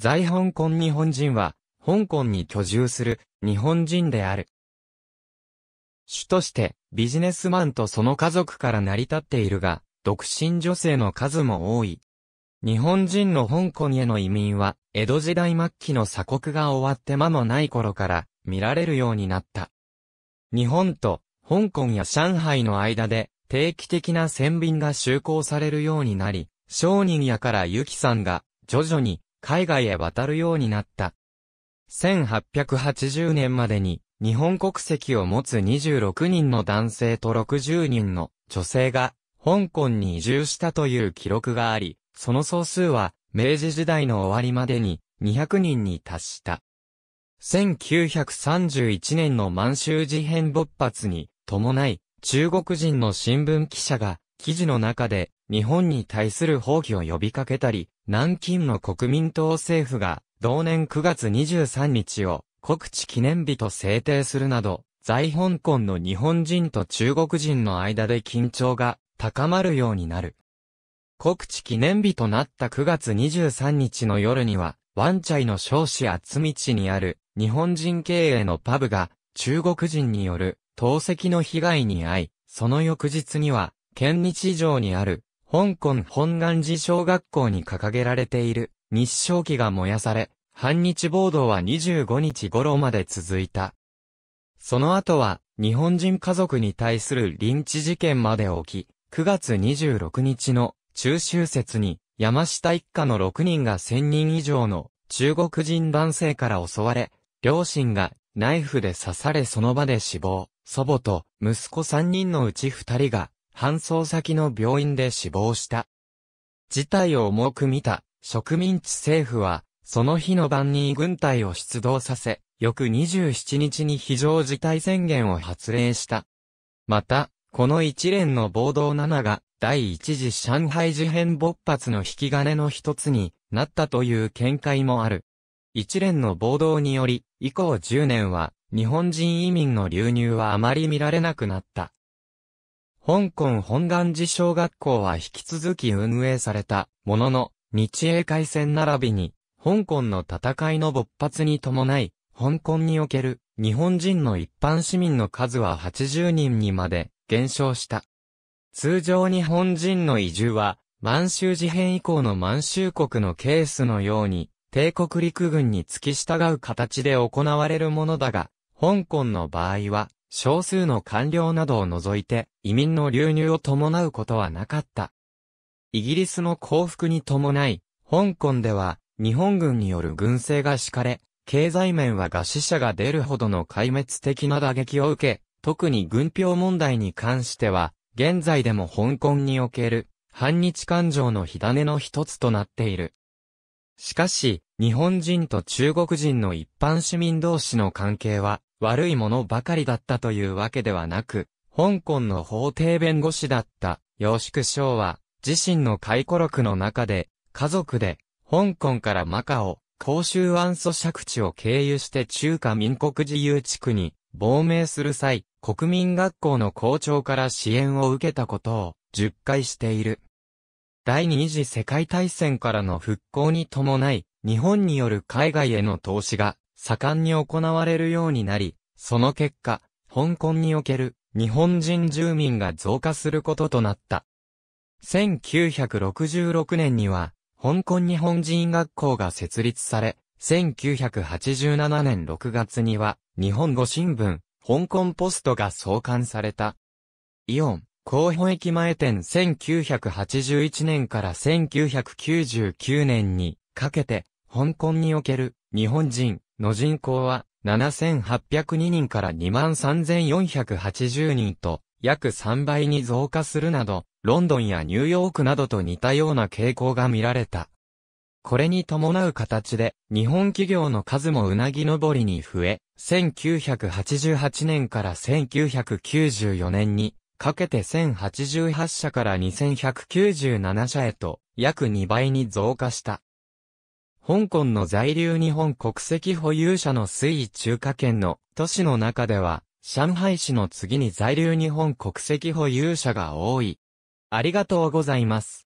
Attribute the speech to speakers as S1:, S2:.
S1: 在香港日本人は、香港に居住する日本人である。主としてビジネスマンとその家族から成り立っているが、独身女性の数も多い。日本人の香港への移民は、江戸時代末期の鎖国が終わって間もない頃から見られるようになった。日本と香港や上海の間で定期的な船便が就航されるようになり、商人やからゆきさんが徐々に海外へ渡るようになった。1880年までに日本国籍を持つ26人の男性と60人の女性が香港に移住したという記録があり、その総数は明治時代の終わりまでに200人に達した。1931年の満州事変勃発に伴い、中国人の新聞記者が記事の中で日本に対する放棄を呼びかけたり、南京の国民党政府が、同年9月23日を、国知記念日と制定するなど、在香港の日本人と中国人の間で緊張が高まるようになる。国知記念日となった9月23日の夜には、ワンチャイの少子厚道にある日本人経営のパブが中国人による投石の被害に遭い、その翌日には、県日以上にある香港本願寺小学校に掲げられている日照旗が燃やされ、反日暴動は25日頃まで続いた。その後は、日本人家族に対する臨時事件まで起き、9月26日の中秋節に、山下一家の6人が1000人以上の中国人男性から襲われ、両親がナイフで刺されその場で死亡、祖母と息子3人のうち2人が搬送先の病院で死亡した。事態を重く見た植民地政府は、その日の晩に軍隊を出動させ、翌27日に非常事態宣言を発令した。また、この一連の暴動7が、第一次上海事変勃発の引き金の一つになったという見解もある。一連の暴動により、以降10年は、日本人移民の流入はあまり見られなくなった。香港本願寺小学校は引き続き運営されたものの、日英海戦並びに、香港の戦いの勃発に伴い、香港における日本人の一般市民の数は80人にまで減少した。通常日本人の移住は、満州事変以降の満州国のケースのように、帝国陸軍に付き従う形で行われるものだが、香港の場合は、少数の官僚などを除いて移民の流入を伴うことはなかった。イギリスの降伏に伴い、香港では日本軍による軍政が敷かれ、経済面は餓死者が出るほどの壊滅的な打撃を受け、特に軍票問題に関しては、現在でも香港における反日感情の火種の一つとなっている。しかし、日本人と中国人の一般市民同士の関係は悪いものばかりだったというわけではなく、香港の法廷弁護士だった楊祝章は自身の回顧録の中で家族で香港からマカオ、公衆安訴借地を経由して中華民国自由地区に亡命する際、国民学校の校長から支援を受けたことを10回している。第二次世界大戦からの復興に伴い、日本による海外への投資が盛んに行われるようになり、その結果、香港における日本人住民が増加することとなった。1966年には、香港日本人学校が設立され、1987年6月には、日本語新聞、香港ポストが創刊された。イオン、広補駅前店1981年から1999年にかけて、香港における日本人の人口は7802人から23480人と約3倍に増加するなど、ロンドンやニューヨークなどと似たような傾向が見られた。これに伴う形で、日本企業の数もうなぎ登りに増え、1988年から1994年に、かけて1088社から2197社へと、約2倍に増加した。香港の在留日本国籍保有者の推移中華圏の都市の中では、上海市の次に在留日本国籍保有者が多い。ありがとうございます。